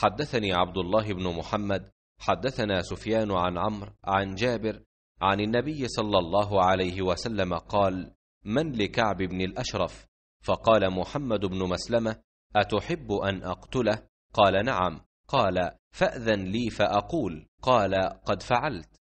حدثني عبد الله بن محمد حدثنا سفيان عن عمرو عن جابر عن النبي صلى الله عليه وسلم قال من لكعب بن الاشرف فقال محمد بن مسلمه اتحب ان اقتله قال نعم قال فاذن لي فاقول قال قد فعلت